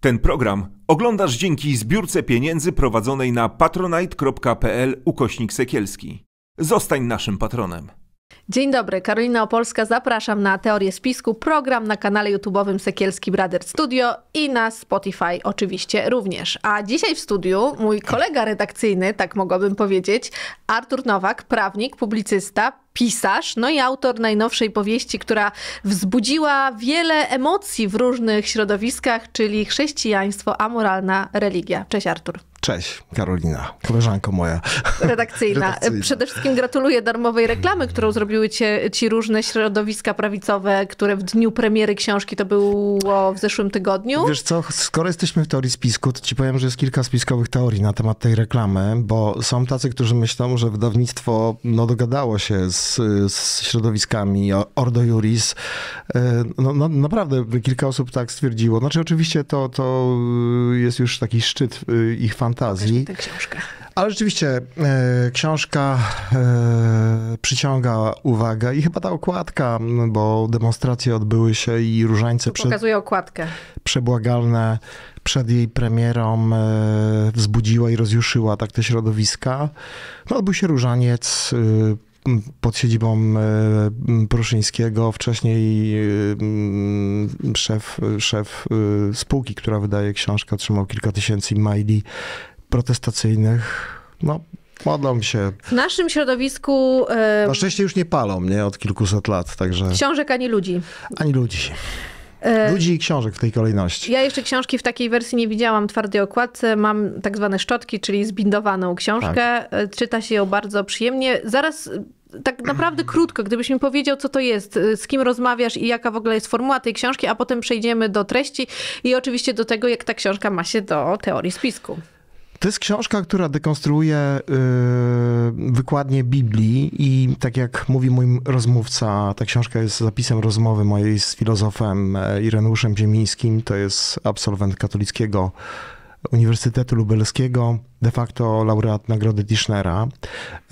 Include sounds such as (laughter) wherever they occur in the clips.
Ten program oglądasz dzięki zbiórce pieniędzy prowadzonej na patronite.pl ukośnik sekielski. Zostań naszym patronem. Dzień dobry, Karolina Opolska, zapraszam na Teorię Spisku, program na kanale YouTube'owym Sekielski Brother Studio i na Spotify oczywiście również. A dzisiaj w studiu mój kolega redakcyjny, tak mogłabym powiedzieć, Artur Nowak, prawnik, publicysta, pisarz, no i autor najnowszej powieści, która wzbudziła wiele emocji w różnych środowiskach, czyli chrześcijaństwo, amoralna religia. Cześć Artur. Cześć, Karolina, koleżanko moja. Redakcyjna. Redakcyjna. Przede wszystkim gratuluję darmowej reklamy, mm. którą zrobiły cię, ci różne środowiska prawicowe, które w dniu premiery książki to było w zeszłym tygodniu. Wiesz co, skoro jesteśmy w teorii spisku, to ci powiem, że jest kilka spiskowych teorii na temat tej reklamy, bo są tacy, którzy myślą, że wydawnictwo no, dogadało się z, z środowiskami Ordo Juris. E, no, no, naprawdę kilka osób tak stwierdziło. Znaczy oczywiście to, to jest już taki szczyt e, ich fanów fantazji. Tę książkę. Ale rzeczywiście e, książka e, przyciąga uwagę i chyba ta okładka, bo demonstracje odbyły się i różańce. Przy, pokazuje okładkę. Przebłagalne przed jej premierą e, wzbudziła i rozjuszyła tak te środowiska. No, odbył się różaniec e, pod siedzibą e, Pruszyńskiego, wcześniej e, szef, szef e, spółki, która wydaje książkę, otrzymał kilka tysięcy maili protestacyjnych. No, Modlą się. W naszym środowisku. Na szczęście już nie palą, nie? Od kilkuset lat, także. Książek ani ludzi. Ani ludzi. Ludzi i książek w tej kolejności. Ja jeszcze książki w takiej wersji nie widziałam, twardej okładce. Mam tak zwane szczotki, czyli zbindowaną książkę. Tak. Czyta się ją bardzo przyjemnie. Zaraz tak naprawdę (clears throat) krótko, gdybyś mi powiedział, co to jest, y, z kim rozmawiasz i jaka w ogóle jest formuła tej książki, a potem przejdziemy do treści i oczywiście do tego, jak ta książka ma się do teorii spisku. To jest książka, która dekonstruuje yy, wykładnię Biblii i tak jak mówi mój rozmówca, ta książka jest zapisem rozmowy mojej z filozofem e, Ireneuszem Ziemińskim, to jest absolwent katolickiego Uniwersytetu Lubelskiego, de facto laureat Nagrody Tischnera,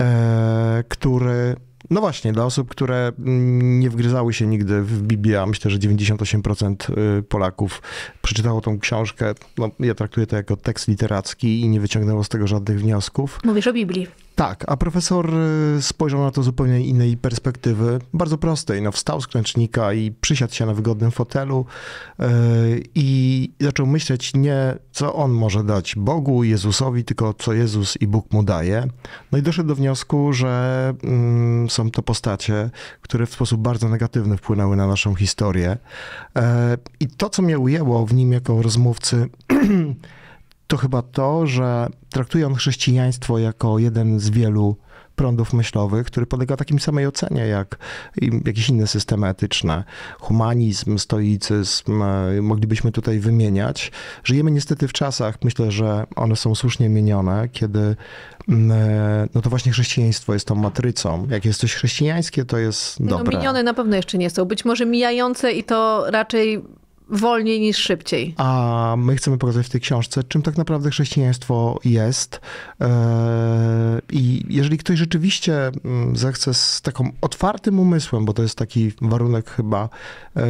e, który no właśnie, dla osób, które mm, nie wgryzały się nigdy w Biblię, myślę, że 98% y, Polaków przeczytało tą książkę. No, ja traktuję to jako tekst literacki i nie wyciągnęło z tego żadnych wniosków. Mówisz o Biblii. Tak, a profesor y, spojrzał na to zupełnie innej perspektywy, bardzo prostej. No, wstał z klęcznika i przysiadł się na wygodnym fotelu y, i zaczął myśleć nie co on może dać Bogu, Jezusowi, tylko co Jezus i Bóg mu daje. No i doszedł do wniosku, że mm, są to postacie, które w sposób bardzo negatywny wpłynęły na naszą historię. Y, I to, co mnie ujęło w nim jako rozmówcy, (clears throat) to chyba to, że traktuje on chrześcijaństwo jako jeden z wielu prądów myślowych, który podlega takim samej ocenie jak jakieś inne systemy etyczne. Humanizm, stoicyzm, e, moglibyśmy tutaj wymieniać. Żyjemy niestety w czasach, myślę, że one są słusznie mienione, kiedy mm, e, no to właśnie chrześcijaństwo jest tą matrycą. Jak jest coś chrześcijańskie, to jest no dobre. No, minione na pewno jeszcze nie są. Być może mijające i to raczej wolniej niż szybciej. A my chcemy pokazać w tej książce, czym tak naprawdę chrześcijaństwo jest. E, I jeżeli ktoś rzeczywiście mm, zechce z takim otwartym umysłem, bo to jest taki warunek chyba e,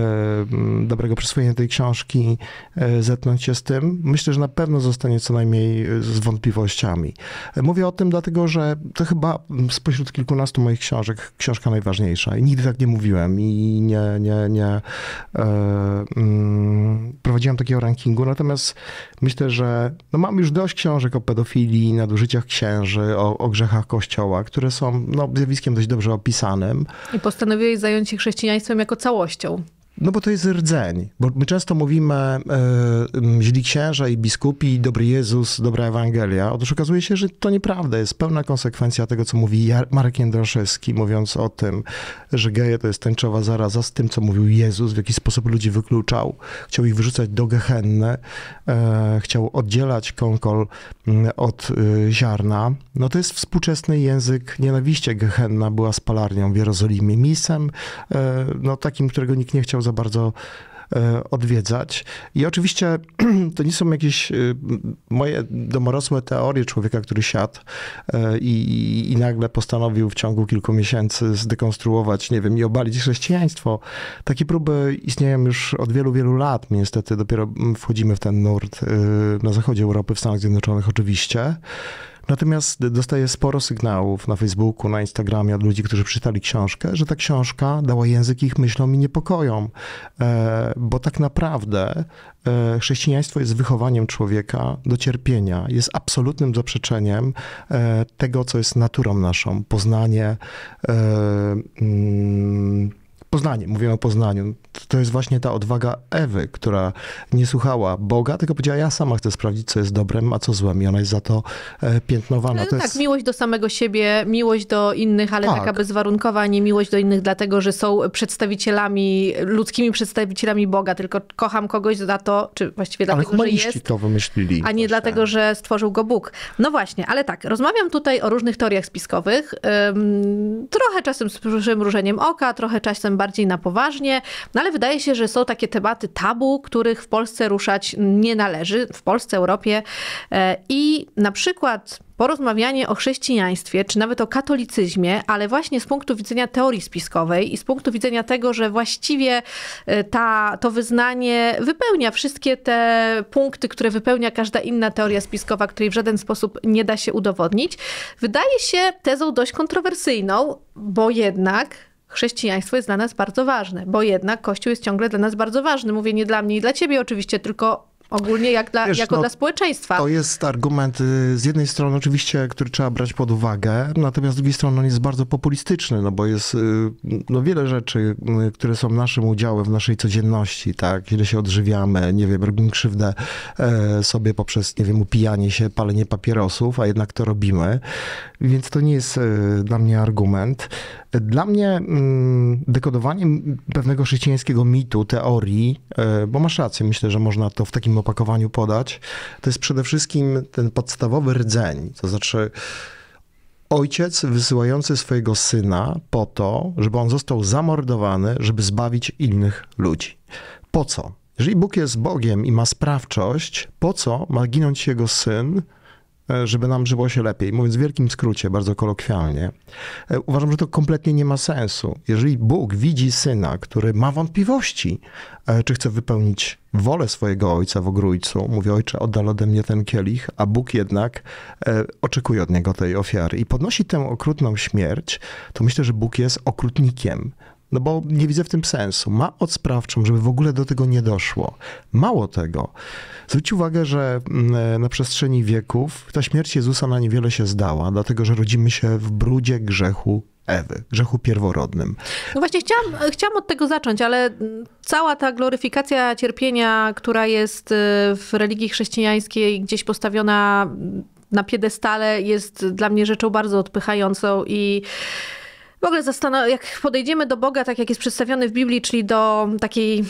mm, dobrego przyswojenia tej książki, e, zetknąć się z tym, myślę, że na pewno zostanie co najmniej z wątpliwościami. Mówię o tym dlatego, że to chyba mm, spośród kilkunastu moich książek książka najważniejsza. I nigdy tak nie mówiłem i nie, nie, nie prowadziłem takiego rankingu, natomiast myślę, że no mam już dość książek o pedofilii, nadużyciach księży, o, o grzechach kościoła, które są no, zjawiskiem dość dobrze opisanym. I postanowiłeś zająć się chrześcijaństwem jako całością. No bo to jest rdzeń, bo my często mówimy e, źli księża i biskupi, dobry Jezus, dobra Ewangelia. Otóż okazuje się, że to nieprawda. Jest pełna konsekwencja tego, co mówi Marek Jędraszewski, mówiąc o tym, że geje to jest tęczowa zaraza z tym, co mówił Jezus, w jaki sposób ludzi wykluczał. Chciał ich wyrzucać do gehenny, e, chciał oddzielać konkol od e, ziarna. No to jest współczesny język nienawiści. Gehenna była spalarnią w Jerozolimie, misem, e, no takim, którego nikt nie chciał za bardzo e, odwiedzać. I oczywiście (clears throat) to nie są jakieś e, moje domorosłe teorie człowieka, który siadł e, i, i nagle postanowił w ciągu kilku miesięcy zdekonstruować, nie wiem, i obalić chrześcijaństwo. Takie próby istnieją już od wielu, wielu lat. Niestety dopiero wchodzimy w ten nurt na zachodzie Europy, w Stanach Zjednoczonych oczywiście. Natomiast dostaję sporo sygnałów na Facebooku, na Instagramie od ludzi, którzy przeczytali książkę, że ta książka dała język ich myślom i niepokojom, e, bo tak naprawdę e, chrześcijaństwo jest wychowaniem człowieka do cierpienia, jest absolutnym zaprzeczeniem e, tego, co jest naturą naszą, poznanie. Yy, yy, Poznanie, mówię o Poznaniu. To jest właśnie ta odwaga Ewy, która nie słuchała Boga, tylko powiedziała, ja sama chcę sprawdzić, co jest dobrem, a co złem. I ona jest za to e, piętnowana. No, to tak, jest... miłość do samego siebie, miłość do innych, ale tak. taka bezwarunkowa, a nie miłość do innych dlatego, że są przedstawicielami, ludzkimi przedstawicielami Boga, tylko kocham kogoś za to, czy właściwie ale dlatego, że jest. to wymyślili. A nie właśnie. dlatego, że stworzył go Bóg. No właśnie, ale tak, rozmawiam tutaj o różnych teoriach spiskowych. trochę czasem z różnym różeniem oka, trochę czasem bardziej na poważnie, no ale wydaje się, że są takie tematy tabu, których w Polsce ruszać nie należy, w Polsce, Europie. E, I na przykład porozmawianie o chrześcijaństwie, czy nawet o katolicyzmie, ale właśnie z punktu widzenia teorii spiskowej i z punktu widzenia tego, że właściwie e, ta, to wyznanie wypełnia wszystkie te punkty, które wypełnia każda inna teoria spiskowa, której w żaden sposób nie da się udowodnić, wydaje się tezą dość kontrowersyjną, bo jednak chrześcijaństwo jest dla nas bardzo ważne, bo jednak Kościół jest ciągle dla nas bardzo ważny. Mówię nie dla mnie i dla ciebie oczywiście, tylko ogólnie jak dla, Wiesz, jako no, dla społeczeństwa. To jest argument y, z jednej strony oczywiście, który trzeba brać pod uwagę, natomiast z drugiej strony on jest bardzo populistyczny, no bo jest y, no, wiele rzeczy, y, które są naszym udziałem w naszej codzienności, tak, ile się odżywiamy, nie wiem, robimy krzywdę e, sobie poprzez, nie wiem, upijanie się, palenie papierosów, a jednak to robimy więc to nie jest e, dla mnie argument. Dla mnie mm, dekodowanie pewnego chrześcijańskiego mitu, teorii, e, bo masz rację, myślę, że można to w takim opakowaniu podać, to jest przede wszystkim ten podstawowy rdzeń, to znaczy ojciec wysyłający swojego syna po to, żeby on został zamordowany, żeby zbawić innych ludzi. Po co? Jeżeli Bóg jest Bogiem i ma sprawczość, po co ma ginąć jego syn, E, żeby nam żyło się lepiej. Mówiąc w wielkim skrócie, bardzo kolokwialnie, e, uważam, że to kompletnie nie ma sensu. Jeżeli Bóg widzi syna, który ma wątpliwości, e, czy chce wypełnić wolę swojego ojca w ogrójcu, mówi ojcze, oddal ode mnie ten kielich, a Bóg jednak oczekuje od niego tej ofiary i podnosi tę okrutną śmierć, to myślę, że Bóg jest okrutnikiem. No bo nie widzę w tym sensu. Ma odsprawczą, żeby w ogóle do tego nie doszło. Mało tego. Zwróć uwagę, że mm, e, na przestrzeni wieków ta śmierć Jezusa na niewiele się zdała, dlatego że rodzimy się w brudzie grzechu Ewy, grzechu pierworodnym. No właśnie, chciałam, chciałam od tego zacząć, ale mm, cała ta gloryfikacja cierpienia, która jest y, w religii chrześcijańskiej gdzieś postawiona mm, na piedestale, jest dla mnie rzeczą bardzo odpychającą i w ogóle jak podejdziemy do Boga, tak jak jest przedstawiony w Biblii, czyli do takiej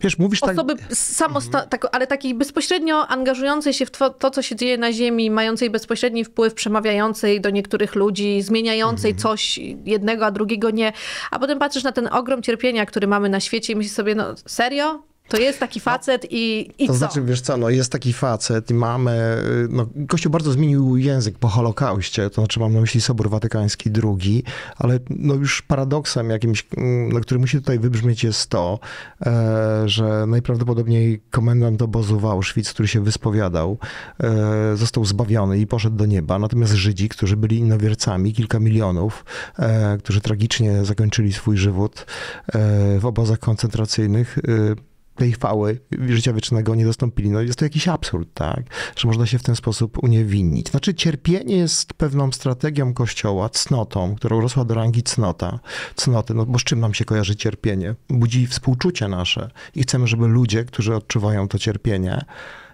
Wiesz, mówisz tak- osoby, tak... samosta- tak, ale takiej bezpośrednio angażującej się w to, to, co się dzieje na Ziemi, mającej bezpośredni wpływ, przemawiającej do niektórych ludzi, zmieniającej mhm. coś jednego, a drugiego nie. A potem patrzysz na ten ogrom cierpienia, który mamy na świecie i myślisz sobie, no serio? To jest taki no. facet no, i, i To co? znaczy, wiesz co, no jest taki facet i mamy... Y, no, Kościół bardzo zmienił język po Holokauście, to znaczy mam na myśli Sobór Watykański II, ale no już paradoksem jakimś, mm, no, który musi tutaj wybrzmieć jest to, e, że najprawdopodobniej komendant obozu w Auschwitz, który się wyspowiadał, e, został zbawiony i poszedł do nieba, natomiast Żydzi, którzy byli innowiercami, kilka milionów, e, którzy tragicznie zakończyli swój żywot w obozach koncentracyjnych, y, tej chwały życia wiecznego nie dostąpili. No jest to jakiś absurd, tak? Że można się w ten sposób uniewinnić. Znaczy cierpienie jest pewną strategią Kościoła, cnotą, która urosła do rangi cnota, cnoty, no bo z czym nam się kojarzy cierpienie? Budzi współczucie nasze i chcemy, żeby ludzie, którzy odczuwają to cierpienie,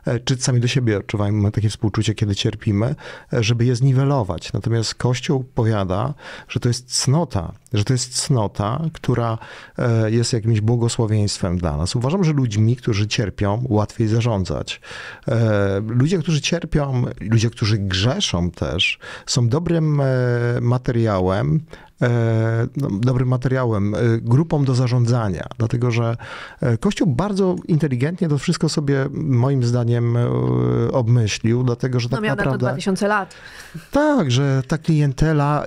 E, czy sami do siebie odczuwamy takie współczucie, kiedy cierpimy, e, żeby je zniwelować. Natomiast Kościół powiada, że to jest cnota, że to jest cnota, która e, jest jakimś błogosławieństwem dla nas. Uważam, że ludźmi, którzy cierpią, łatwiej zarządzać. Ludzie, którzy cierpią, ludzie, którzy grzeszą też, są dobrym materiałem E, no, dobrym materiałem, e, grupą do zarządzania, dlatego że e, Kościół bardzo inteligentnie to wszystko sobie, moim zdaniem, obmyślił, dlatego że tak no, naprawdę... to 2000 lat. Tak, że ta klientela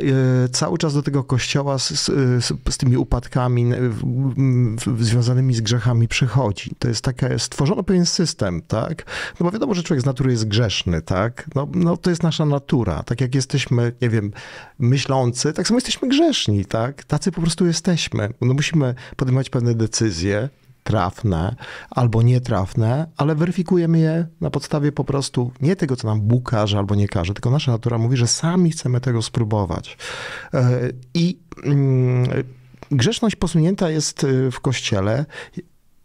cały czas do tego Kościoła z, z, z tymi upadkami związanymi z grzechami przychodzi. To jest takie, stworzono pewien system, tak? No bo wiadomo, że człowiek z natury jest grzeszny, tak? No, no to jest nasza natura. Tak jak jesteśmy, nie wiem, myślący, tak samo jesteśmy grzeszni grzeszni, tak? Tacy po prostu jesteśmy. No musimy podejmować pewne decyzje, trafne albo nietrafne, ale weryfikujemy je na podstawie po prostu nie tego, co nam Bóg każe albo nie każe, tylko nasza natura mówi, że sami chcemy tego spróbować. E, I mm, grzeszność posunięta jest e, w kościele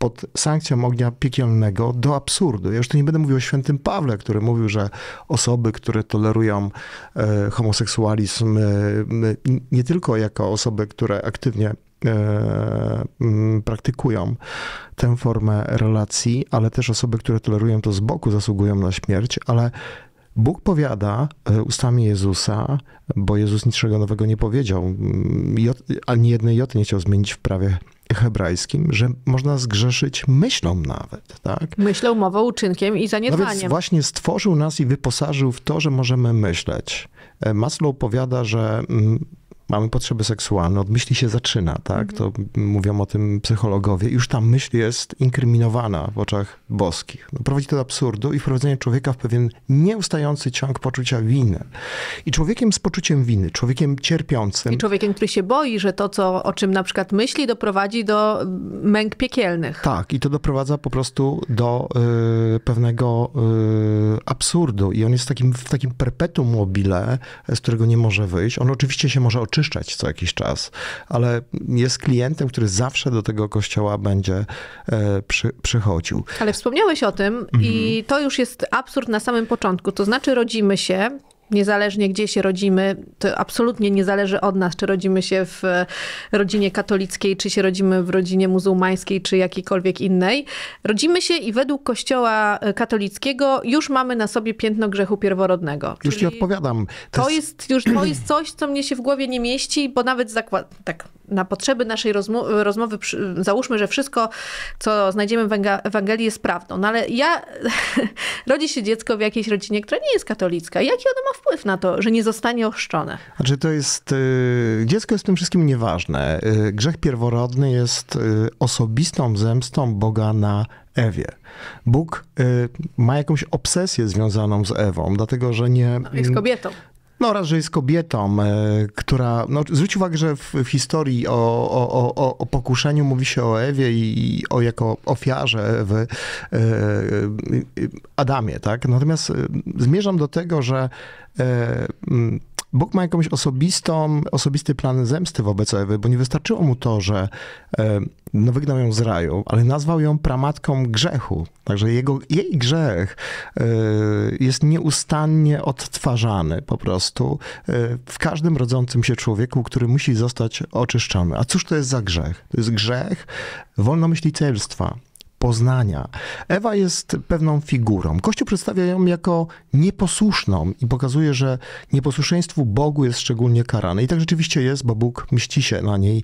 pod sankcją ognia piekielnego do absurdu. Ja już tu nie będę mówił o świętym Pawle, który mówił, że osoby, które tolerują e, homoseksualizm e, nie tylko jako osoby, które aktywnie e, praktykują tę formę relacji, ale też osoby, które tolerują to z boku, zasługują na śmierć, ale Bóg powiada ustami Jezusa, bo Jezus niczego nowego nie powiedział, mm, ani jednej joty nie chciał zmienić w prawie hebrajskim, że można zgrzeszyć myślą nawet, tak? Myślą, mową, uczynkiem i zaniedbaniem. No więc właśnie stworzył nas i wyposażył w to, że możemy myśleć. E, Maslow powiada, że mm, mamy potrzeby seksualne, od myśli się zaczyna, tak? Mhm. To mówią o tym psychologowie. Już ta myśl jest inkryminowana w oczach boskich. No, prowadzi to do absurdu i wprowadzenie człowieka w pewien nieustający ciąg poczucia winy. I człowiekiem z poczuciem winy, człowiekiem cierpiącym. I człowiekiem, który się boi, że to, co, o czym na przykład myśli, doprowadzi do mm, męk piekielnych. Tak, i to doprowadza po prostu do y, pewnego y, absurdu. I on jest takim, w takim perpetuum mobile, z którego nie może wyjść. On oczywiście się może oczyszczać co jakiś czas, ale jest klientem, który zawsze do tego kościoła będzie e, przy, przychodził. Ale wspomniałeś o tym mhm. i to już jest absurd na samym początku. To znaczy, rodzimy się, niezależnie gdzie się rodzimy, to absolutnie nie zależy od nas, czy rodzimy się w e, rodzinie katolickiej, czy się rodzimy w rodzinie muzułmańskiej, czy jakiejkolwiek innej. Rodzimy się i według Kościoła e, katolickiego już mamy na sobie piętno grzechu pierworodnego. Już ci odpowiadam. To, to jest... jest... już to jest coś, co mnie się w głowie nie mieści, bo nawet zakład... tak na potrzeby naszej rozmowy, rozmowy przy, załóżmy, że wszystko, co znajdziemy w Ewangelii jest prawdą. No ale ja, (laughs) rodzi się dziecko w jakiejś rodzinie, która nie jest katolicka. Jaki ono ma wpływ na to, że nie zostanie ochrzczone? Znaczy to jest, y, dziecko jest w tym wszystkim nieważne. Y, grzech pierworodny jest y, osobistą zemstą Boga na Ewie. Bóg ma jakąś obsesję związaną z Ewą, dlatego że nie. Jest kobietą no oraz, że jest kobietą, e, która, no zwróć uwagę, że w, w historii o, o, o, o, pokuszeniu mówi się o Ewie i, i o jako ofiarze w e, e Adamie, tak? Natomiast e, zmierzam do tego, że e, Bóg ma jakąś osobistą, osobisty plan zemsty wobec Ewy, bo nie wystarczyło mu to, że no, wygnał ją z raju, ale nazwał ją pramatką grzechu. Także jego, jej grzech y, jest nieustannie odtwarzany po prostu y, w każdym rodzącym się człowieku, który musi zostać oczyszczony. A cóż to jest za grzech? To jest grzech wolnomyślicielstwa poznania. Ewa jest pewną figurą. Kościół przedstawia ją jako nieposłuszną i pokazuje, że nieposłuszeństwu Bogu jest szczególnie karane. I tak rzeczywiście jest, bo Bóg mści się na niej e,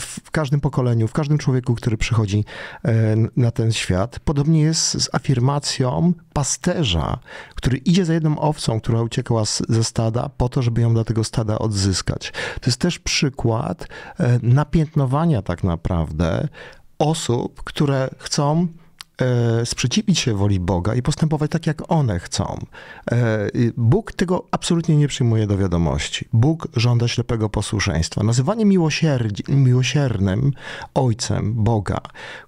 w każdym pokoleniu, w każdym człowieku, który przychodzi e, na ten świat. Podobnie jest z afirmacją pasterza, który idzie za jedną owcą, która uciekła ze stada, po to, żeby ją dla tego stada odzyskać. To jest też przykład e, napiętnowania tak naprawdę osób, które chcą e, sprzeciwić się woli Boga i postępować tak, jak one chcą. E, Bóg tego absolutnie nie przyjmuje do wiadomości. Bóg żąda ślepego posłuszeństwa. Nazywanie miłosiernym ojcem Boga,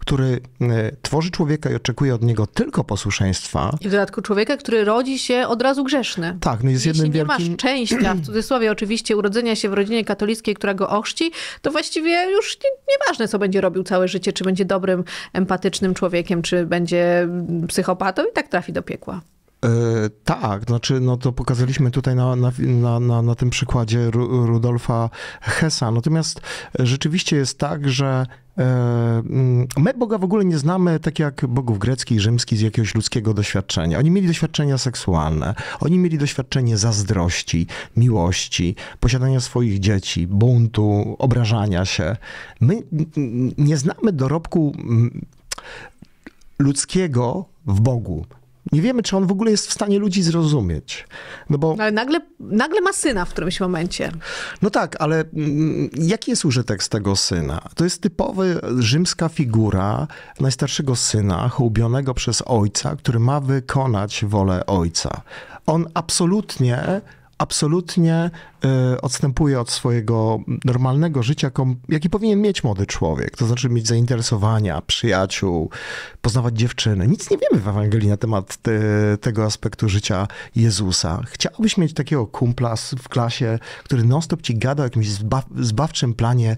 który e, tworzy człowieka i oczekuje od niego tylko posłuszeństwa. I w dodatku człowieka, który rodzi się od razu grzeszny. Tak, no jest Jeśli jednym wielkim... Jeśli nie masz szczęścia, w cudzysłowie oczywiście, urodzenia się w rodzinie katolickiej, która go ochrzci, to właściwie już nieważne, co będzie robił całe życie, czy będzie dobrym, empatycznym człowiekiem, czy będzie psychopatą i tak trafi do piekła. Yy, tak, znaczy, no to pokazaliśmy tutaj na, na, na, na tym przykładzie Ru Rudolfa Hessa. Natomiast rzeczywiście jest tak, że E, mm, my Boga w ogóle nie znamy tak jak bogów greckich, rzymskich z jakiegoś ludzkiego doświadczenia. Oni mieli doświadczenia seksualne, oni mieli doświadczenie zazdrości, miłości, posiadania swoich dzieci, buntu, obrażania się. My nie znamy dorobku mm, ludzkiego w Bogu nie wiemy, czy on w ogóle jest w stanie ludzi zrozumieć. No bo... Ale nagle, nagle ma syna w którymś momencie. No tak, ale mm, jaki jest użytek z tego syna? To jest typowy rzymska figura najstarszego syna, chłubionego przez ojca, który ma wykonać wolę ojca. On absolutnie absolutnie y, odstępuje od swojego normalnego życia, jaki powinien mieć młody człowiek. To znaczy mieć zainteresowania, przyjaciół, poznawać dziewczyny. Nic nie wiemy w Ewangelii na temat tego aspektu życia Jezusa. Chciałbyś mieć takiego kumpla w klasie, który non-stop ci gada o jakimś zbaw zbawczym planie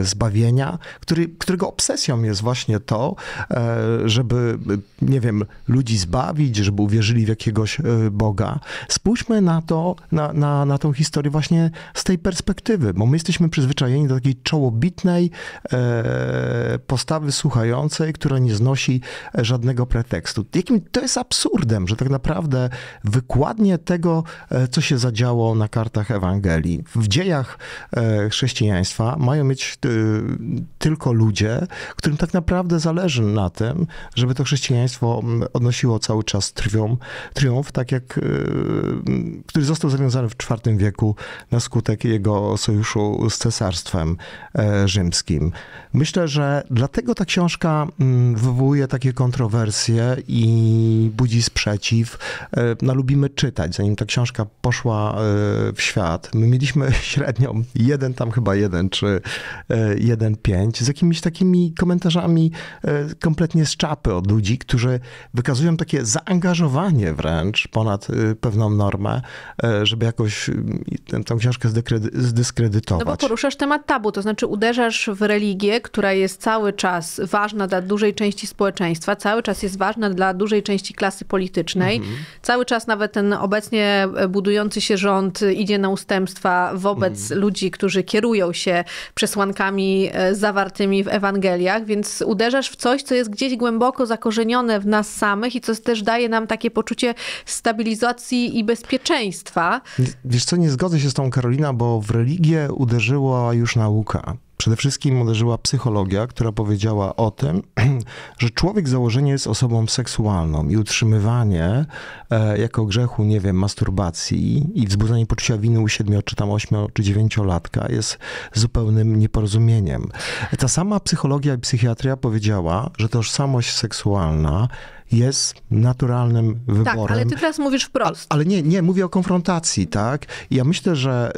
y, zbawienia, który, którego obsesją jest właśnie to, e, żeby, nie wiem, ludzi zbawić, żeby uwierzyli w jakiegoś Boga. Spójrzmy na to, na, na, na tą historię właśnie z tej perspektywy, bo my jesteśmy przyzwyczajeni do takiej czołobitnej e, postawy słuchającej, która nie znosi żadnego pretekstu. Jakim to jest absurdem, że tak naprawdę wykładnie tego, e, co się zadziało na kartach Ewangelii, w dziejach e, chrześcijaństwa mają mieć e, tylko ludzie, którym tak naprawdę zależy na tym, żeby to chrześcijaństwo odnosiło cały czas triumf, triumf tak jak który który został zawiązany w IV wieku na skutek jego sojuszu z Cesarstwem e, Rzymskim. Myślę, że dlatego ta książka mm, wywołuje takie kontrowersje i budzi sprzeciw. E, no, lubimy czytać, zanim ta książka poszła e, w świat. My mieliśmy (laughs) średnią jeden tam chyba jeden czy jeden pięć z jakimiś takimi komentarzami kompletnie z czapy od ludzi, którzy wykazują takie zaangażowanie wręcz ponad pewną normę E, żeby jakoś mm, tę książkę zdyskredytować. No bo poruszasz temat tabu, to znaczy uderzasz w religię, która jest cały czas ważna dla dużej części społeczeństwa, cały czas jest ważna dla dużej części klasy politycznej, mhm. cały czas nawet ten obecnie e, budujący się rząd idzie na ustępstwa wobec mhm. ludzi, którzy kierują się przesłankami e, zawartymi w Ewangeliach, więc uderzasz w coś, co jest gdzieś głęboko zakorzenione w nas samych i co też daje nam takie poczucie stabilizacji i bezpieczeństwa Wiesz co, nie zgodzę się z tą Karolina, bo w religię uderzyła już nauka. Przede wszystkim uderzyła psychologia, która powiedziała o tym, (clears throat) że człowiek założenie jest osobą seksualną i utrzymywanie e, jako grzechu, nie wiem, masturbacji i wzbudzanie poczucia winy u siedmiu, czy tam ośmiu, czy dziewięciolatka jest zupełnym nieporozumieniem. Ta sama psychologia i psychiatria powiedziała, że tożsamość seksualna jest naturalnym wyborem. Tak, ale ty teraz mówisz wprost. A, ale nie, nie, mówię o konfrontacji, tak? Ja myślę, że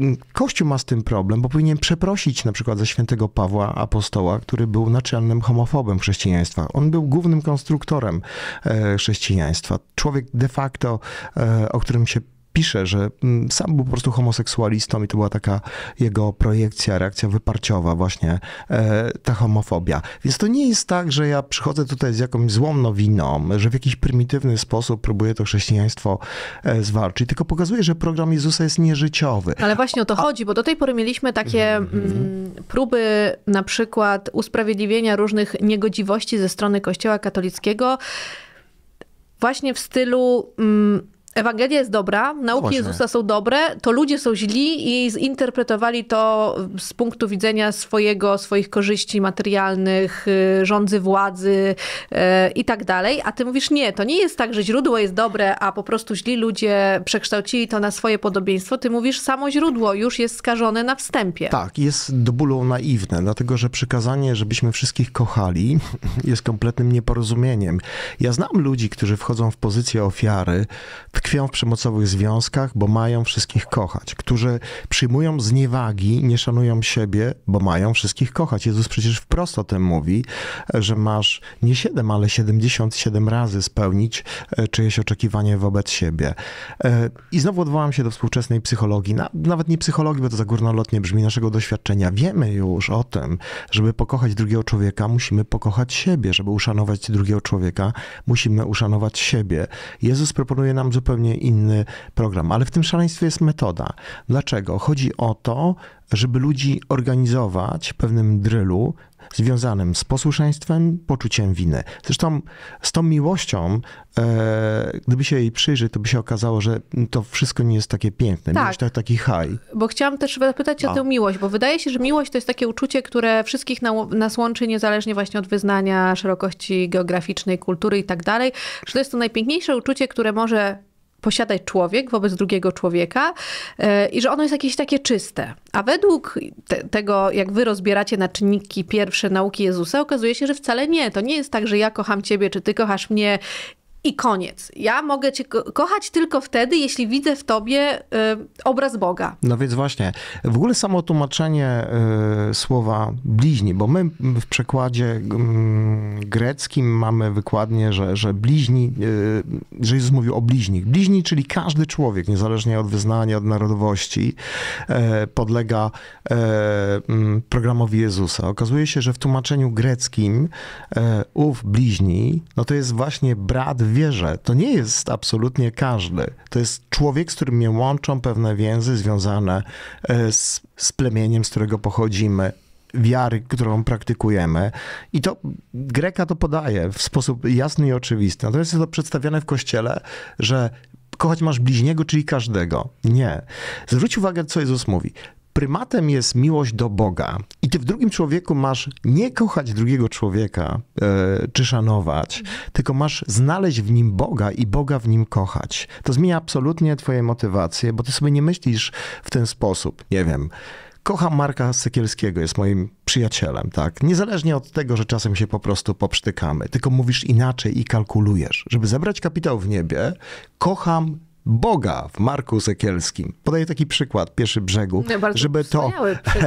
y, Kościół ma z tym problem, bo powinien przeprosić na przykład za świętego Pawła Apostoła, który był naczelnym homofobem chrześcijaństwa. On był głównym konstruktorem e, chrześcijaństwa. Człowiek de facto, e, o którym się pisze, że mm, sam był po prostu homoseksualistą i to była taka jego projekcja, reakcja wyparciowa właśnie, e, ta homofobia. Więc to nie jest tak, że ja przychodzę tutaj z jakąś złą nowiną, że w jakiś prymitywny sposób próbuję to chrześcijaństwo e, zwalczyć, tylko pokazuję, że program Jezusa jest nieżyciowy. Ale właśnie o to A... chodzi, bo do tej pory mieliśmy takie mhm. mm próby na przykład usprawiedliwienia różnych niegodziwości ze strony Kościoła katolickiego, właśnie w stylu... Mm, Ewangelia jest dobra, nauki Jezusa są dobre, to ludzie są źli i zinterpretowali to z punktu widzenia swojego, swoich korzyści materialnych, y, rządzy władzy y, i tak dalej. A ty mówisz, nie, to nie jest tak, że źródło jest dobre, a po prostu źli ludzie przekształcili to na swoje podobieństwo. Ty mówisz, samo źródło już jest skażone na wstępie. Tak, jest do bólu naiwne, dlatego że przykazanie, żebyśmy wszystkich kochali, (laughs) jest kompletnym nieporozumieniem. Ja znam ludzi, którzy wchodzą w pozycję ofiary, tkwią w przemocowych związkach, bo mają wszystkich kochać, którzy przyjmują zniewagi, nie szanują siebie, bo mają wszystkich kochać. Jezus przecież wprost o tym mówi, że masz nie 7, ale 77 razy spełnić e, czyjeś oczekiwanie wobec siebie. E, I znowu odwołam się do współczesnej psychologii, nawet nie psychologii, bo to za górnolotnie brzmi, naszego doświadczenia. Wiemy już o tym, żeby pokochać drugiego człowieka, musimy pokochać siebie, żeby uszanować drugiego człowieka, musimy uszanować siebie. Jezus proponuje nam zupełnie zupełnie inny program. Ale w tym szaleństwie jest metoda. Dlaczego? Chodzi o to, żeby ludzi organizować w pewnym drylu związanym z posłuszeństwem, poczuciem winy. Zresztą z tą miłością, e, gdyby się jej przyjrzeć, to by się okazało, że to wszystko nie jest takie piękne. Tak. Miłość to taki haj. Bo chciałam też zapytać o. o tę miłość, bo wydaje się, że miłość to jest takie uczucie, które wszystkich na, nas łączy niezależnie właśnie od wyznania, szerokości geograficznej, kultury i tak dalej. Że to jest to najpiękniejsze uczucie, które może posiadać człowiek wobec drugiego człowieka e, i że ono jest jakieś takie czyste. A według te, tego, jak wy rozbieracie na czynniki pierwsze nauki Jezusa, okazuje się, że wcale nie. To nie jest tak, że ja kocham ciebie, czy ty kochasz mnie i koniec. Ja mogę cię ko kochać tylko wtedy, jeśli widzę w tobie y, obraz Boga. No więc właśnie, w ogóle samo tłumaczenie y, słowa bliźni, bo my w przekładzie y, greckim mamy wykładnie, że, że bliźni, y, że Jezus mówił o bliźnich. Bliźni, czyli każdy człowiek, niezależnie od wyznania, od narodowości, y, podlega y, mm, programowi Jezusa. Okazuje się, że w tłumaczeniu greckim ów bliźni, no to jest właśnie brat wierzę. To nie jest absolutnie każdy. To jest człowiek, z którym mnie łączą pewne więzy związane e, z, z plemieniem, z którego pochodzimy, wiary, którą praktykujemy. I to Greka to podaje w sposób jasny i oczywisty. Natomiast jest to przedstawiane w kościele, że kochać masz bliźniego, czyli każdego. Nie. Zwróć uwagę, co Jezus mówi prymatem jest miłość do Boga i ty w drugim człowieku masz nie kochać drugiego człowieka yy, czy szanować, tylko masz znaleźć w nim Boga i Boga w nim kochać. To zmienia absolutnie twoje motywacje, bo ty sobie nie myślisz w ten sposób. Nie wiem. Kocham Marka Sekielskiego, jest moim przyjacielem, tak? Niezależnie od tego, że czasem się po prostu poprztykamy, tylko mówisz inaczej i kalkulujesz. Żeby zebrać kapitał w niebie, kocham Boga w Marku Sekielskim. Podaję taki przykład, pierwszy brzegu, no, żeby to (laughs)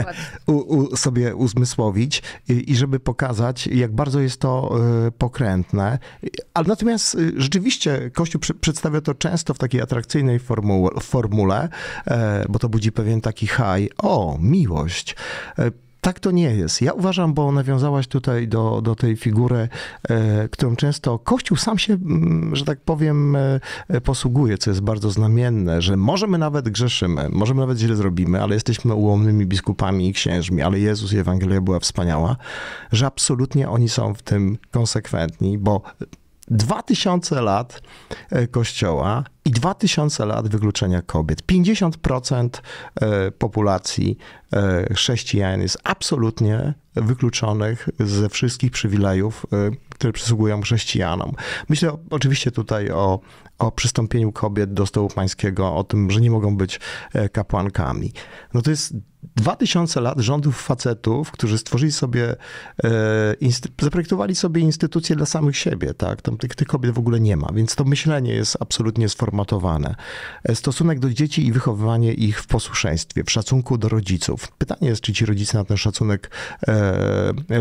u, u, sobie uzmysłowić i, i, żeby pokazać, jak bardzo jest to y, pokrętne. Ale natomiast y, rzeczywiście Kościół przy, przedstawia to często w takiej atrakcyjnej formu, formule, y, bo to budzi pewien taki haj. O, miłość tak to nie jest. Ja uważam, bo nawiązałaś tutaj do, do tej figury, e, którą często Kościół sam się, mm, że tak powiem, e, e, posługuje, co jest bardzo znamienne, że możemy nawet grzeszymy, możemy nawet źle zrobimy, ale jesteśmy ułomnymi biskupami i księżmi, ale Jezus i Ewangelia była wspaniała, że absolutnie oni są w tym konsekwentni, bo 2000 lat e, kościoła i 2000 lat wykluczenia kobiet. 50% e, populacji e, chrześcijan jest absolutnie wykluczonych ze wszystkich przywilejów, które przysługują chrześcijanom. Myślę oczywiście tutaj o, o przystąpieniu kobiet do stołu pańskiego, o tym, że nie mogą być e, kapłankami. No to jest dwa tysiące lat rządów facetów, którzy stworzyli sobie, e, zaprojektowali sobie instytucje dla samych siebie, tak? Tam tych, tych kobiet w ogóle nie ma, więc to myślenie jest absolutnie sformatowane. E, stosunek do dzieci i wychowywanie ich w posłuszeństwie, w szacunku do rodziców. Pytanie jest, czy ci rodzice na ten szacunek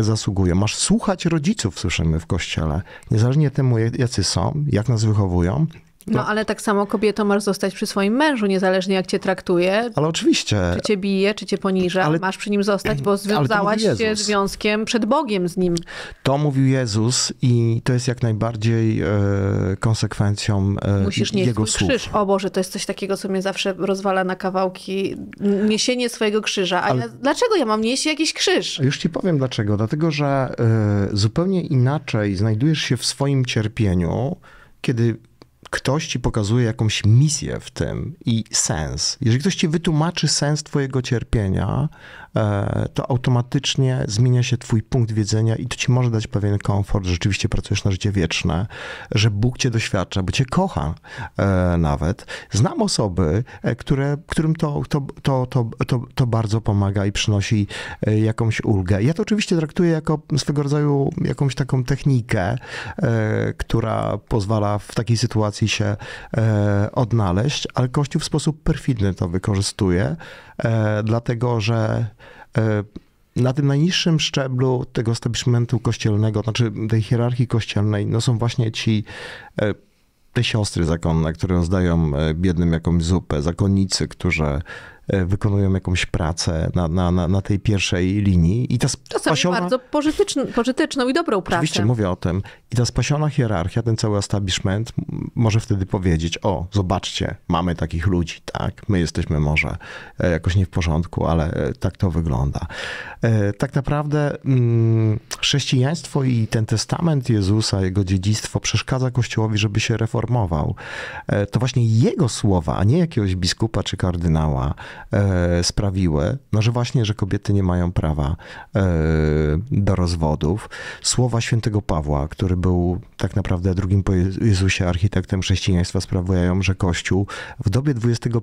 zasługują. Masz słuchać rodziców, słyszymy w kościele, niezależnie temu, jacy są, jak nas wychowują, no, no, ale tak samo kobietą masz zostać przy swoim mężu, niezależnie jak cię traktuje. Ale oczywiście. Czy cię bije, czy cię poniża, ale, masz przy nim zostać, bo związałaś się związkiem przed Bogiem z nim. To mówił Jezus i to jest jak najbardziej e, konsekwencją e, Musisz nieść Jego słów. krzyż. O Boże, to jest coś takiego, co mnie zawsze rozwala na kawałki. Niesienie swojego krzyża. A ale... ja, dlaczego ja mam nieść jakiś krzyż? Już ci powiem dlaczego. Dlatego, że e, zupełnie inaczej znajdujesz się w swoim cierpieniu, kiedy ktoś ci pokazuje jakąś misję w tym i sens. Jeżeli ktoś ci wytłumaczy sens twojego cierpienia, E, to automatycznie zmienia się twój punkt widzenia i to ci może dać pewien komfort, że rzeczywiście pracujesz na życie wieczne, że Bóg cię doświadcza, bo cię kocha e, nawet. Znam osoby, e, które, którym to, to, to, to, to, to bardzo pomaga i przynosi jakąś ulgę. Ja to oczywiście traktuję jako swego rodzaju jakąś taką technikę, która pozwala w takiej sytuacji się odnaleźć, ale Kościół w sposób perfidny to wykorzystuje, dlatego że E, na tym najniższym szczeblu tego establishmentu kościelnego, znaczy tej hierarchii kościelnej, no są właśnie ci e, te siostry zakonne, które rozdają e, biednym jakąś zupę, zakonnicy, którzy E, wykonują jakąś pracę na, na, na, na tej pierwszej linii. I ta Czasami bardzo pożyteczną, pożyteczną i dobrą pracę. Oczywiście, mówię o tym. I ta spasiona hierarchia, ten cały establishment może wtedy powiedzieć, o, zobaczcie, mamy takich ludzi, tak, my jesteśmy może e, jakoś nie w porządku, ale e, tak to wygląda. Tak naprawdę mm, chrześcijaństwo i ten testament Jezusa, jego dziedzictwo przeszkadza Kościołowi, żeby się reformował. To właśnie jego słowa, a nie jakiegoś biskupa czy kardynała, E, sprawiły, no że właśnie, że kobiety nie mają prawa e, do rozwodów. Słowa świętego Pawła, który był tak naprawdę drugim po Jezusie architektem chrześcijaństwa, sprawiają, że Kościół w dobie XXI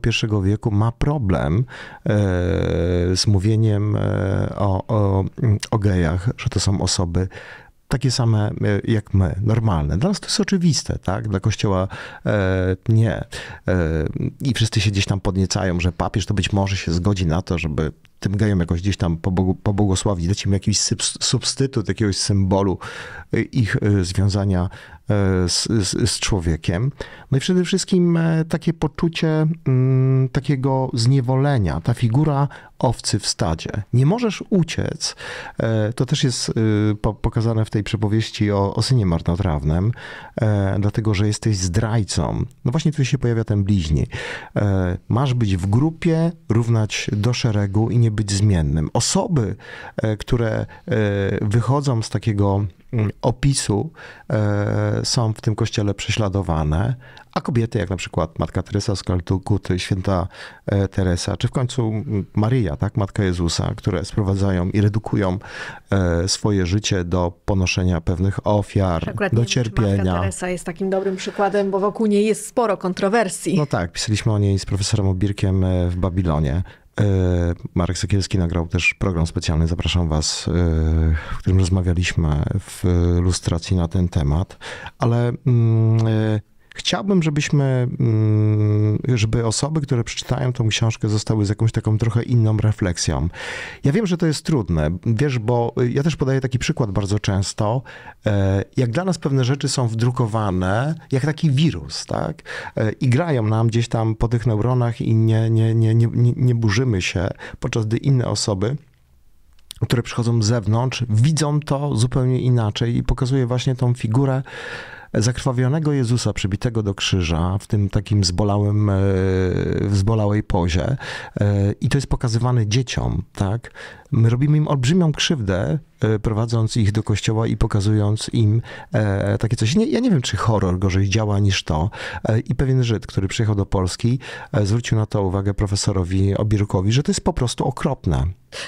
wieku ma problem e, z mówieniem o, o, o gejach, że to są osoby takie same e, jak my, normalne. Dla nas to jest oczywiste, tak? Dla Kościoła e, nie. E, I wszyscy się gdzieś tam podniecają, że papież to być może się zgodzi na to, żeby tym gejom jakoś gdzieś tam pobłogosławić, dać im jakiś substytut, jakiegoś symbolu ich związania E, z, z, z człowiekiem. No i przede wszystkim e, takie poczucie mm, takiego zniewolenia, ta figura owcy w stadzie. Nie możesz uciec. E, to też jest pokazane w tej przepowieści o, o synie marnotrawnym, dlatego że jesteś zdrajcą. No właśnie tu się pojawia ten bliźni. Masz być w grupie, równać do szeregu i nie być zmiennym. Osoby, które wychodzą z takiego opisu e, są w tym kościele prześladowane, a kobiety, jak na przykład Matka Teresa z Kalkuty, Święta e, Teresa, czy w końcu Maryja, tak, Matka Jezusa, które sprowadzają i redukują e, swoje życie do ponoszenia pewnych ofiar, Akurat do cierpienia. Matka Teresa jest takim dobrym przykładem, bo wokół niej jest sporo kontrowersji. No tak, pisaliśmy o niej z profesorem Obirkiem w Babilonie. E, Marek Sekielski nagrał też program specjalny, zapraszam Was, e, w którym rozmawialiśmy w lustracji na ten temat, ale mm, e, Chciałbym, żebyśmy, mm, żeby osoby, które przeczytają tą książkę, zostały z jakąś taką trochę inną refleksją. Ja wiem, że to jest trudne, wiesz, bo ja też podaję taki przykład bardzo często. E, jak dla nas pewne rzeczy są wdrukowane, jak taki wirus, tak? E, I grają nam gdzieś tam po tych neuronach i nie, nie, nie, nie, nie burzymy się, podczas gdy inne osoby które przychodzą z zewnątrz, widzą to zupełnie inaczej i pokazuje właśnie tą figurę zakrwawionego Jezusa przybitego do krzyża w tym takim zbolałym, e, w zbolałej pozie e, i to jest pokazywane dzieciom, tak? My robimy im olbrzymią krzywdę, e, prowadząc ich do kościoła i pokazując im e, takie coś. Nie, ja nie wiem, czy horror gorzej działa niż to. E, I pewien Żyd, który przyjechał do Polski, zwrócił na to uwagę profesorowi Obierukowi, że to jest po prostu okropne.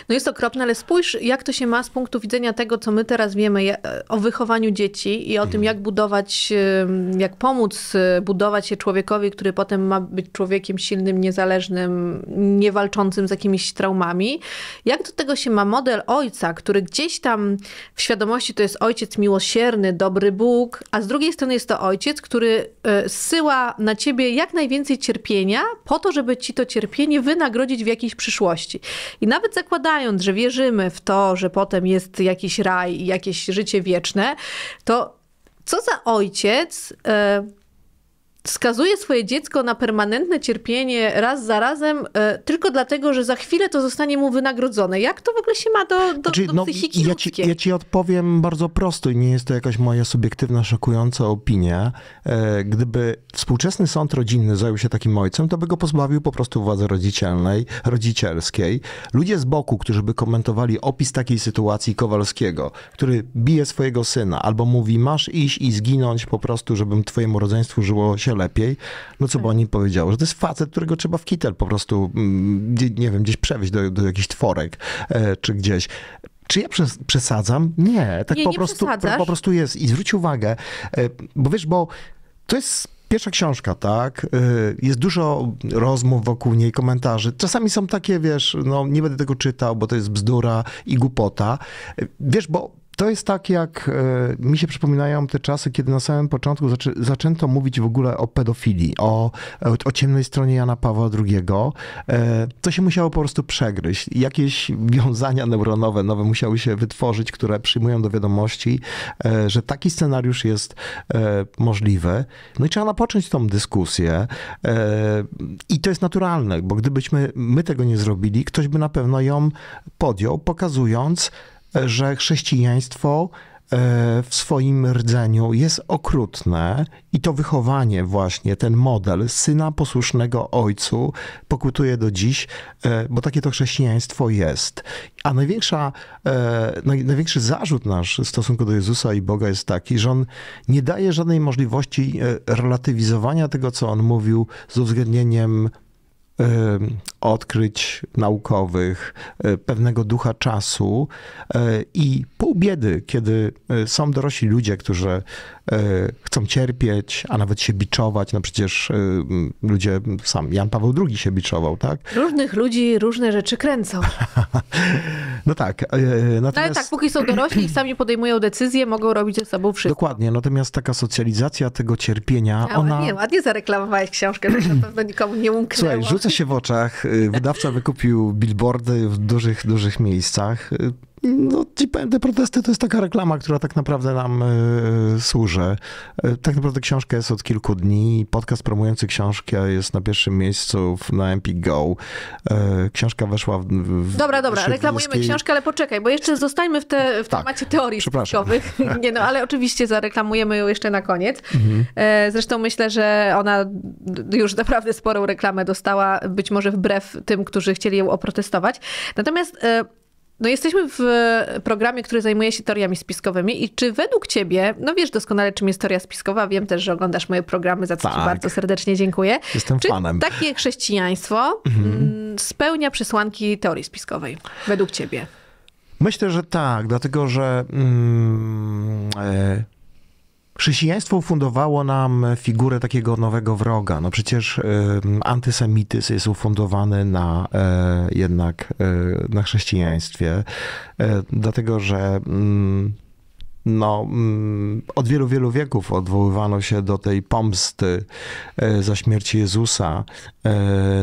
No jest okropne, ale spójrz, jak to się ma z punktu widzenia tego, co my teraz wiemy o wychowaniu dzieci i o tym, mm. jak budować, jak pomóc budować się człowiekowi, który potem ma być człowiekiem silnym, niezależnym, niewalczącym z jakimiś traumami. Jak do tego się ma model ojca, który gdzieś tam w świadomości to jest ojciec miłosierny, dobry Bóg, a z drugiej strony jest to ojciec, który e, syła na ciebie jak najwięcej cierpienia po to, żeby ci to cierpienie wynagrodzić w jakiejś przyszłości. I nawet zakładając, że wierzymy w to, że potem jest jakiś raj i jakieś życie wieczne, to co za ojciec... Yy, skazuje swoje dziecko na permanentne cierpienie raz za razem e, tylko dlatego, że za chwilę to zostanie mu wynagrodzone. Jak to w ogóle się ma do, do, znaczy, do no, psychiki ja Ci, ja ci odpowiem bardzo prosto i nie jest to jakaś moja subiektywna, szokująca opinia. E, gdyby współczesny sąd rodzinny zajął się takim ojcem, to by go pozbawił po prostu władzy rodzicielnej, rodzicielskiej. Ludzie z boku, którzy by komentowali opis takiej sytuacji Kowalskiego, który bije swojego syna albo mówi masz iść i zginąć po prostu, żebym twojemu rodzeństwu żyło się lepiej, no co by tak. oni powiedziało, że to jest facet, którego trzeba w kitel po prostu, mm, nie wiem, gdzieś przewieźć do, do jakichś tworek e, czy gdzieś. Czy ja przesadzam? Nie, tak nie, po, nie prostu, po prostu jest. I zwróć uwagę, e, bo wiesz, bo to jest pierwsza książka, tak? E, jest dużo rozmów wokół niej, komentarzy. Czasami są takie, wiesz, no nie będę tego czytał, bo to jest bzdura i głupota. Wiesz, bo to jest tak, jak e, mi się przypominają te czasy, kiedy na samym początku zaczę zaczęto mówić w ogóle o pedofilii, o, o ciemnej stronie Jana Pawła II. E, to się musiało po prostu przegryźć. Jakieś wiązania neuronowe nowe musiały się wytworzyć, które przyjmują do wiadomości, e, że taki scenariusz jest możliwy. No i trzeba napocząć tą dyskusję. I to jest naturalne, bo gdybyśmy my tego nie zrobili, ktoś by na pewno ją podjął, pokazując, że chrześcijaństwo e, w swoim rdzeniu jest okrutne i to wychowanie właśnie, ten model syna posłusznego ojcu pokutuje do dziś, e, bo takie to chrześcijaństwo jest. A największa, e, największy zarzut nasz w stosunku do Jezusa i Boga jest taki, że On nie daje żadnej możliwości relatywizowania tego, co On mówił z uwzględnieniem odkryć naukowych, e, pewnego ducha czasu e, i pół biedy, kiedy e, są dorośli ludzie, którzy E, chcą cierpieć, a nawet się biczować. No przecież e, ludzie, sam Jan Paweł II się biczował, tak? Różnych ludzi różne rzeczy kręcą. (laughs) no tak. E, natomiast... No ale tak, póki są dorośli i sami podejmują decyzje, mogą robić ze sobą wszystko. Dokładnie, natomiast taka socjalizacja tego cierpienia, a, ona... Nie, ładnie zareklamowałeś książkę, że na pewno nikomu nie umknęło. Słuchaj, rzuca się w oczach. Wydawca wykupił billboardy w dużych, dużych miejscach no, ci powiem, te protesty to jest taka reklama, która tak naprawdę nam y, służy. Y, tak naprawdę książka jest od kilku dni. Podcast promujący książkę jest na pierwszym miejscu na MP Go. Y, książka weszła w. w dobra, dobra, reklamujemy książkę, ale poczekaj, bo jeszcze zostańmy w, te, w tak, temacie teorii spiskowych. (laughs) Nie, no ale oczywiście zareklamujemy ją jeszcze na koniec. Mhm. E, zresztą myślę, że ona już naprawdę sporą reklamę dostała, być może wbrew tym, którzy chcieli ją oprotestować. Natomiast e, no jesteśmy w programie, który zajmuje się teoriami spiskowymi i czy według ciebie, no wiesz doskonale czym jest teoria spiskowa, wiem też, że oglądasz moje programy, za co tak. ci bardzo serdecznie dziękuję. Jestem czy fanem. takie chrześcijaństwo mhm. Mm, spełnia przesłanki teorii spiskowej według ciebie? Myślę, że tak, dlatego że mm, e, Chrześcijaństwo ufundowało nam figurę takiego nowego wroga. No przecież y, antysemityzm jest ufundowany na y, jednak y, na chrześcijaństwie, e, dlatego że mm, no, mm, od wielu, wielu wieków odwoływano się do tej pomsty za śmierć Jezusa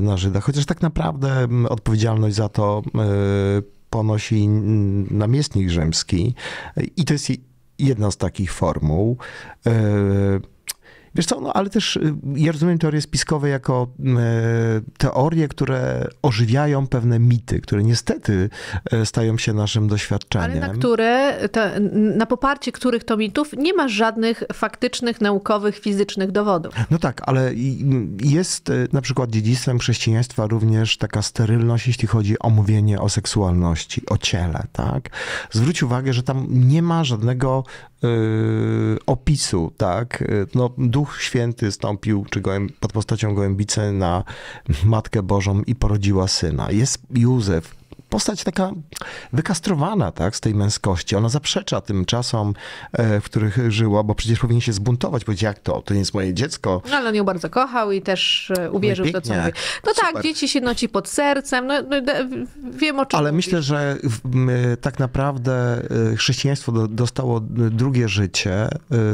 na Żydach, chociaż tak naprawdę mm, odpowiedzialność za to ponosi namiestnik rzymski i to jest jedna z takich formuł. E, Wiesz co, no ale też y, ja rozumiem teorie spiskowe jako y, teorie, które ożywiają pewne mity, które niestety y, stają się naszym doświadczeniem. Ale na które, na poparcie których to mitów nie ma żadnych faktycznych, naukowych, fizycznych dowodów. No tak, ale jest na przykład dziedzictwem chrześcijaństwa również taka sterylność, jeśli chodzi o mówienie o seksualności, o ciele, tak? Zwróć uwagę, że tam nie ma żadnego Y, opisu, tak? Y, no, Duch Święty stąpił czy gołęb, pod postacią Gołębicy na Matkę Bożą i porodziła syna. Jest Józef, postać taka wykastrowana tak, z tej męskości. Ona zaprzecza tym czasom, e, w których żyła, bo przecież powinien się zbuntować, powiedzieć jak to, to nie jest moje dziecko. No ale on ją bardzo kochał i też e, no uwierzył w to, co mówi. No tak, Super. tak, dzieci się noci pod sercem, no, no wiem o czym Ale mówisz. myślę, że tak naprawdę e, chrześcijaństwo dostało drugie życie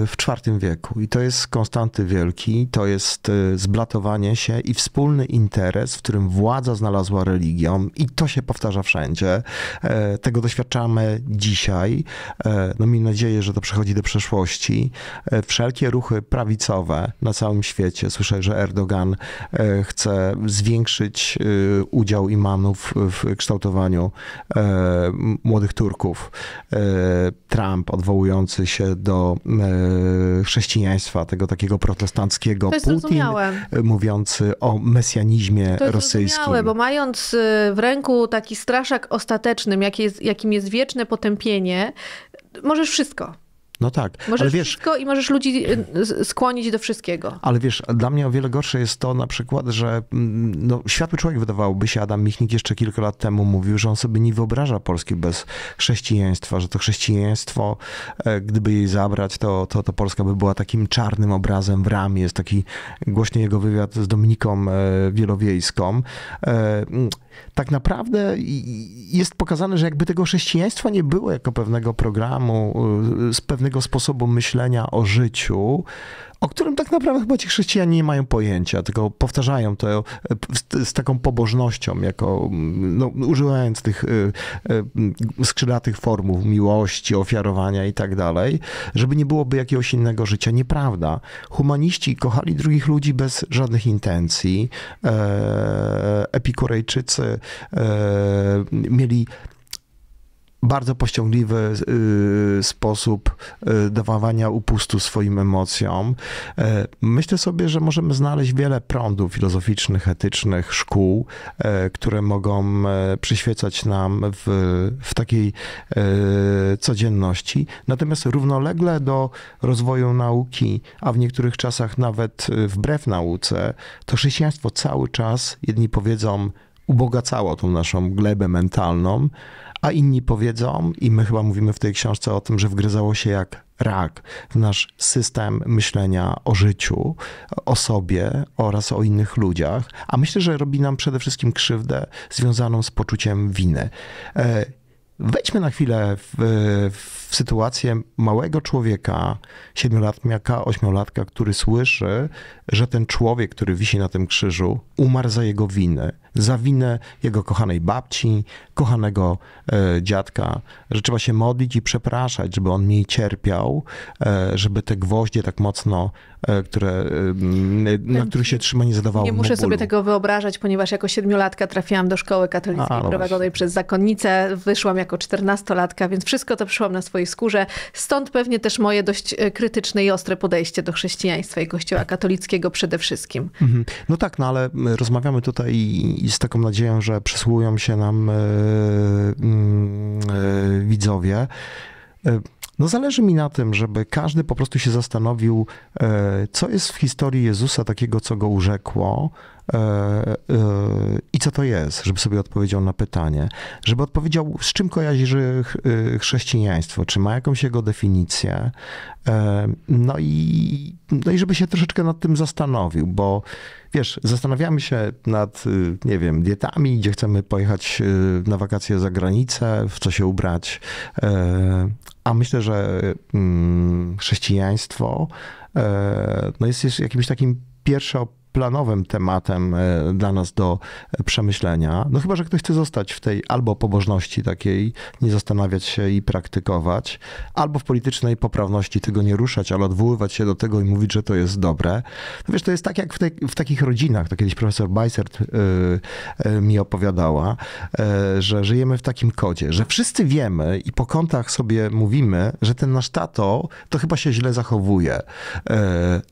w IV wieku i to jest Konstanty Wielki, to jest zblatowanie się i wspólny interes, w którym władza znalazła religią i to się powtarza w wszędzie. E, tego doświadczamy dzisiaj. E, no miejmy nadzieję, że to przechodzi do przeszłości. E, wszelkie ruchy prawicowe na całym świecie, słyszę, że Erdogan chce zwiększyć udział imanów w kształtowaniu młodych Turków. Trump odwołujący się do chrześcijaństwa, tego takiego protestanckiego. Putin mówiący o mesjanizmie to rosyjskim. To bo mając w ręku taki strach straszak ostatecznym, jak jest, jakim jest wieczne potępienie, możesz wszystko. No tak. Możesz ale wiesz, wszystko i możesz ludzi y, skłonić do wszystkiego. Ale wiesz, dla mnie o wiele gorsze jest to na przykład, że mm, no, światły człowiek wydawałoby się, Adam Michnik jeszcze kilka lat temu mówił, że on sobie nie wyobraża Polski bez chrześcijaństwa, że to chrześcijaństwo, e, gdyby jej zabrać, to, to, to Polska by była takim czarnym obrazem w ramie. Jest taki głośny jego wywiad z Dominiką e, Wielowiejską e, mm, tak naprawdę jest pokazane, że jakby tego chrześcijaństwa nie było jako pewnego programu, y, z pewnego sposobu myślenia o życiu, o którym tak naprawdę chyba ci chrześcijanie nie mają pojęcia, tylko powtarzają to z, e, z taką pobożnością, jako mm, no, używając tych y, skrzydlatych formuł miłości, ofiarowania i tak dalej, żeby nie byłoby jakiegoś innego życia. Nieprawda. Humaniści kochali drugich ludzi bez żadnych intencji. epikurejczycy mieli bardzo pościągliwy y, sposób y, dawania upustu swoim emocjom. E, myślę sobie, że możemy znaleźć wiele prądów filozoficznych, etycznych, szkół, e, które mogą e, przyświecać nam w, w takiej codzienności. Natomiast równolegle do rozwoju nauki, a w niektórych czasach nawet wbrew nauce, to chrześcijaństwo cały czas, jedni powiedzą, ubogacało tą naszą glebę mentalną, a inni powiedzą, i my chyba mówimy w tej książce o tym, że wgryzało się jak rak w nasz system myślenia o życiu, o sobie oraz o innych ludziach, a myślę, że robi nam przede wszystkim krzywdę związaną z poczuciem winy. E, wejdźmy na chwilę w, w sytuację małego człowieka, siedmiolatka, ośmiolatka, który słyszy, że ten człowiek, który wisi na tym krzyżu, umarł za jego winy za winę jego kochanej babci, kochanego e, dziadka, że trzeba się modlić i przepraszać, żeby on mniej cierpiał, e, żeby te gwoździe tak mocno, e, które, e, na których się trzyma, nie zadawały Nie muszę sobie tego wyobrażać, ponieważ jako siedmiolatka trafiłam do szkoły katolickiej A, no prowadzonej przez zakonnicę, wyszłam jako czternastolatka, więc wszystko to przyszłam na swojej skórze. Stąd pewnie też moje dość e, krytyczne i ostre podejście do chrześcijaństwa i kościoła katolickiego przede wszystkim. Mhm. No tak, no ale rozmawiamy tutaj z taką nadzieją, że przysłuchują się nam e, mm, e, widzowie. E, no zależy mi na tym, żeby każdy po prostu się zastanowił, co jest w historii Jezusa takiego, co go urzekło, E, e, i co to jest, żeby sobie odpowiedział na pytanie, żeby odpowiedział, z czym kojarzy e, chrześcijaństwo, czy ma jakąś jego definicję, no i, no i żeby się troszeczkę nad tym zastanowił, bo wiesz, zastanawiamy się nad, nie wiem, dietami, gdzie chcemy pojechać na wakacje za granicę, w co się ubrać, a myślę, że mm, chrześcijaństwo no jest, jakimś takim pierwszym planowym tematem e, dla nas do przemyślenia. No chyba, że ktoś chce zostać w tej albo pobożności takiej, nie zastanawiać się i praktykować, albo w politycznej poprawności tego nie ruszać, ale odwoływać się do tego i mówić, że to jest dobre. No wiesz, to jest tak jak w, te, w takich rodzinach, to kiedyś profesor Bajsert yy, e, yy, e, mi opowiadała, yy, że żyjemy w takim kodzie, że wszyscy wiemy i po kątach sobie mówimy, że ten nasz tato to chyba się źle zachowuje,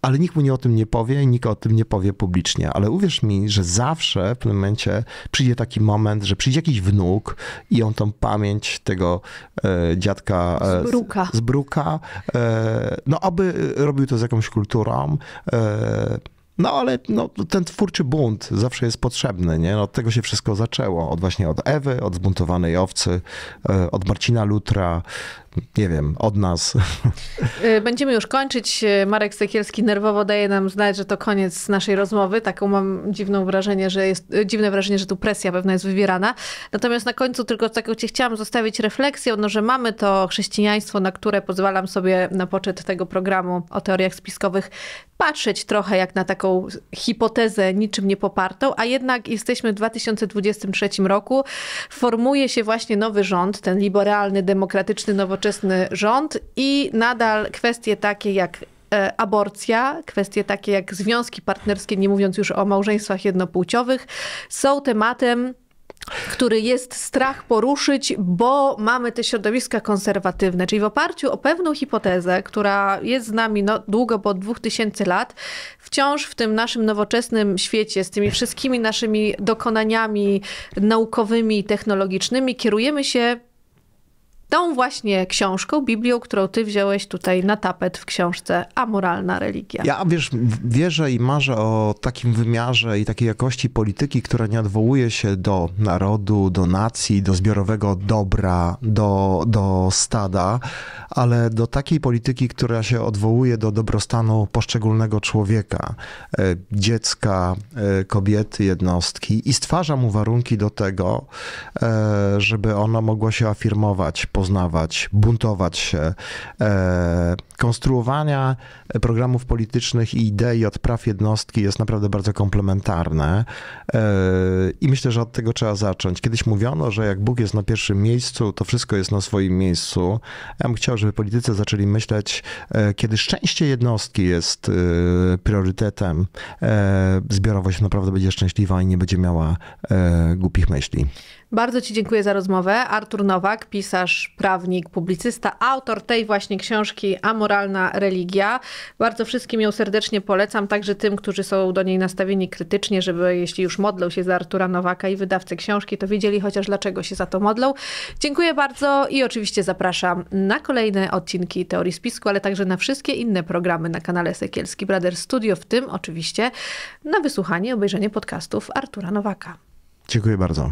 ale nikt mu nie o tym nie powie i nikt o tym nie powie publicznie, ale uwierz mi, że zawsze w pewnym momencie przyjdzie taki moment, że przyjdzie jakiś wnuk i on tą pamięć tego e, dziadka e, zbruka, z, zbruka e, no aby robił to z jakąś kulturą, e, no ale no, ten twórczy bunt zawsze jest potrzebny, nie? No, od tego się wszystko zaczęło. Od właśnie od Ewy, od zbuntowanej owcy, e, od Marcina Lutra, nie wiem, od nas. (laughs) E, będziemy już kończyć. E, Marek Sekielski nerwowo daje nam znać, że to koniec naszej rozmowy. Taką mam dziwne wrażenie, że jest, dziwne wrażenie, że tu presja pewna jest wywierana. Natomiast na końcu tylko taką cię chciałam zostawić refleksję, no, że mamy to chrześcijaństwo, na które pozwalam sobie na poczet tego programu o teoriach spiskowych patrzeć trochę jak na taką hipotezę niczym nie popartą, a jednak jesteśmy w 2023 roku. Formuje się właśnie nowy rząd, ten liberalny, demokratyczny, nowoczesny rząd i nadal kwestie takie jak e, aborcja, kwestie takie jak związki partnerskie, nie mówiąc już o małżeństwach jednopłciowych, są tematem który jest strach poruszyć, bo mamy te środowiska konserwatywne. Czyli w oparciu o pewną hipotezę, która jest z nami no, długo, bo od 2000 lat, wciąż w tym naszym nowoczesnym świecie, z tymi wszystkimi naszymi dokonaniami naukowymi i technologicznymi, kierujemy się tą właśnie książką, Biblią, którą ty wziąłeś tutaj na tapet w książce Amoralna religia. Ja wiesz, wierzę i marzę o takim wymiarze i takiej jakości polityki, która nie odwołuje się do narodu, do nacji, do zbiorowego dobra, do, do stada, ale do takiej polityki, która się odwołuje do dobrostanu poszczególnego człowieka, e, dziecka, e, kobiety, jednostki i stwarza mu warunki do tego, e, żeby ono mogło się afirmować, poznawać, buntować się, e, konstruowania programów politycznych i idei od praw jednostki jest naprawdę bardzo komplementarne e, i myślę, że od tego trzeba zacząć. Kiedyś mówiono, że jak Bóg jest na pierwszym miejscu, to wszystko jest na swoim miejscu. Ja bym chciał, żeby politycy zaczęli myśleć, e, kiedy szczęście jednostki jest e, priorytetem, e, zbiorowość naprawdę będzie szczęśliwa i nie będzie miała e, głupich myśli. Bardzo Ci dziękuję za rozmowę. Artur Nowak, pisarz, prawnik, publicysta, autor tej właśnie książki Amoralna religia. Bardzo wszystkim ją serdecznie polecam, także tym, którzy są do niej nastawieni krytycznie, żeby jeśli już modlą się za Artura Nowaka i wydawcę książki, to wiedzieli chociaż dlaczego się za to modlą. Dziękuję bardzo i oczywiście zapraszam na kolejne odcinki Teorii Spisku, ale także na wszystkie inne programy na kanale Sekielski Brother Studio, w tym oczywiście na wysłuchanie, obejrzenie podcastów Artura Nowaka. Dziękuję bardzo.